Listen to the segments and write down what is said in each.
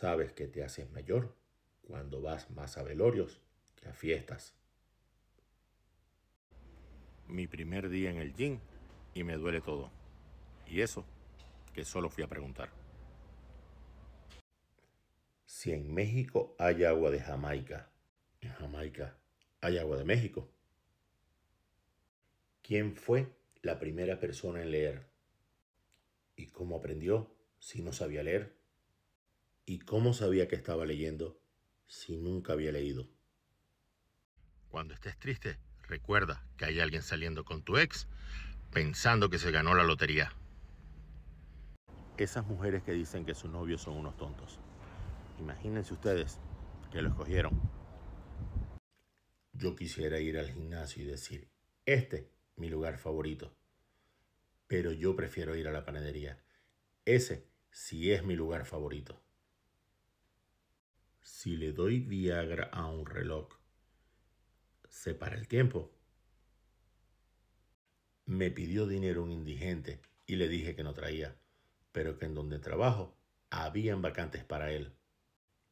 Sabes que te haces mayor cuando vas más a velorios que a fiestas. Mi primer día en el gym y me duele todo. Y eso que solo fui a preguntar. Si en México hay agua de Jamaica, en Jamaica hay agua de México. ¿Quién fue la primera persona en leer? ¿Y cómo aprendió si no sabía leer? ¿Y cómo sabía que estaba leyendo si nunca había leído? Cuando estés triste, recuerda que hay alguien saliendo con tu ex pensando que se ganó la lotería. Esas mujeres que dicen que sus novios son unos tontos. Imagínense ustedes que lo escogieron. Yo quisiera ir al gimnasio y decir, este mi lugar favorito. Pero yo prefiero ir a la panadería. Ese sí es mi lugar favorito si le doy Viagra a un reloj, se para el tiempo. Me pidió dinero un indigente y le dije que no traía, pero que en donde trabajo habían vacantes para él.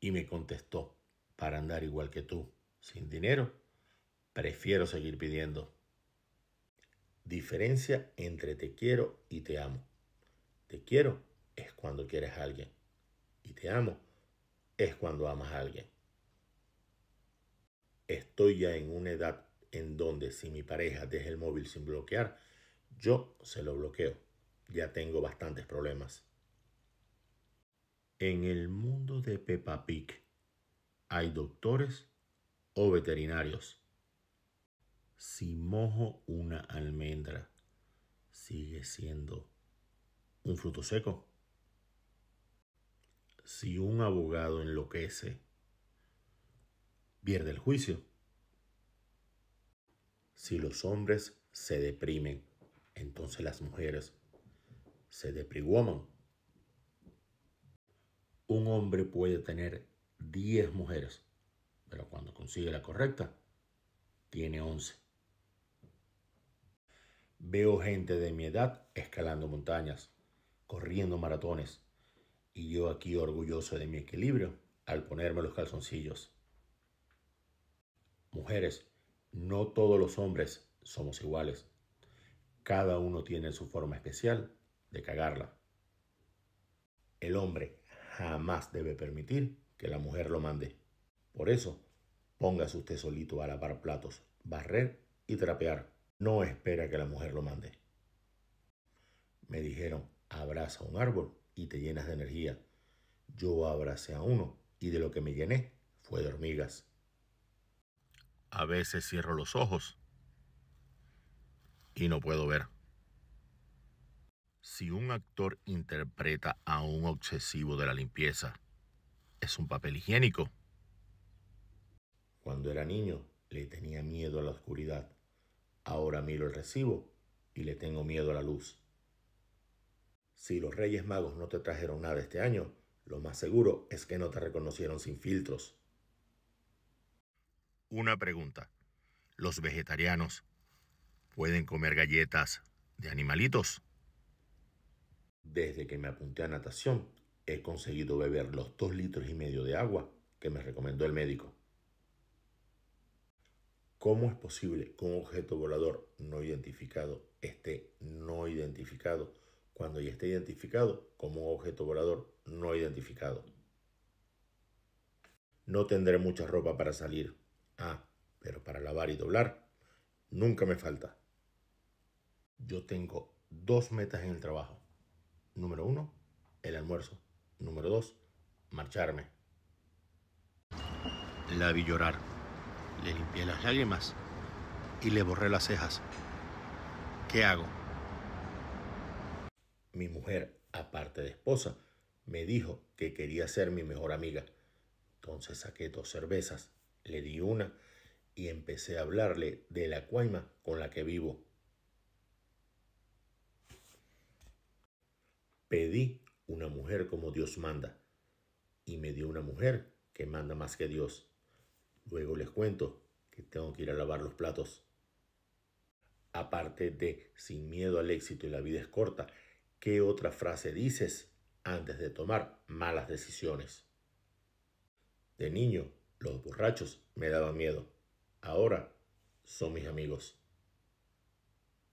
Y me contestó, para andar igual que tú, sin dinero, prefiero seguir pidiendo. Diferencia entre te quiero y te amo. Te quiero es cuando quieres a alguien. Y te amo es cuando amas a alguien. Estoy ya en una edad en donde si mi pareja deja el móvil sin bloquear, yo se lo bloqueo. Ya tengo bastantes problemas. En el mundo de Peppa Pig hay doctores o veterinarios. Si mojo una almendra, sigue siendo un fruto seco si un abogado enloquece, pierde el juicio. Si los hombres se deprimen, entonces las mujeres se deprimen. Un hombre puede tener 10 mujeres, pero cuando consigue la correcta, tiene 11. Veo gente de mi edad escalando montañas, corriendo maratones, y yo aquí orgulloso de mi equilibrio al ponerme los calzoncillos. Mujeres, no todos los hombres somos iguales. Cada uno tiene su forma especial de cagarla. El hombre jamás debe permitir que la mujer lo mande. Por eso, póngase usted solito a lavar platos, barrer y trapear. No espera que la mujer lo mande. Me dijeron, abraza un árbol y te llenas de energía. Yo abracé a uno y de lo que me llené fue de hormigas. A veces cierro los ojos y no puedo ver. Si un actor interpreta a un obsesivo de la limpieza, es un papel higiénico. Cuando era niño le tenía miedo a la oscuridad. Ahora miro el recibo y le tengo miedo a la luz. Si los Reyes Magos no te trajeron nada este año, lo más seguro es que no te reconocieron sin filtros. Una pregunta. ¿Los vegetarianos pueden comer galletas de animalitos? Desde que me apunté a natación, he conseguido beber los dos litros y medio de agua que me recomendó el médico. ¿Cómo es posible que un objeto volador no identificado esté no identificado cuando ya esté identificado como un objeto volador no identificado. No tendré mucha ropa para salir. Ah, pero para lavar y doblar, nunca me falta. Yo tengo dos metas en el trabajo. Número uno, el almuerzo. Número dos, marcharme. La vi llorar. Le limpié las lágrimas y le borré las cejas. ¿Qué hago? Mi mujer, aparte de esposa, me dijo que quería ser mi mejor amiga. Entonces saqué dos cervezas, le di una y empecé a hablarle de la cuaima con la que vivo. Pedí una mujer como Dios manda y me dio una mujer que manda más que Dios. Luego les cuento que tengo que ir a lavar los platos. Aparte de Sin miedo al éxito y la vida es corta, ¿Qué otra frase dices antes de tomar malas decisiones? De niño, los borrachos me daban miedo. Ahora son mis amigos.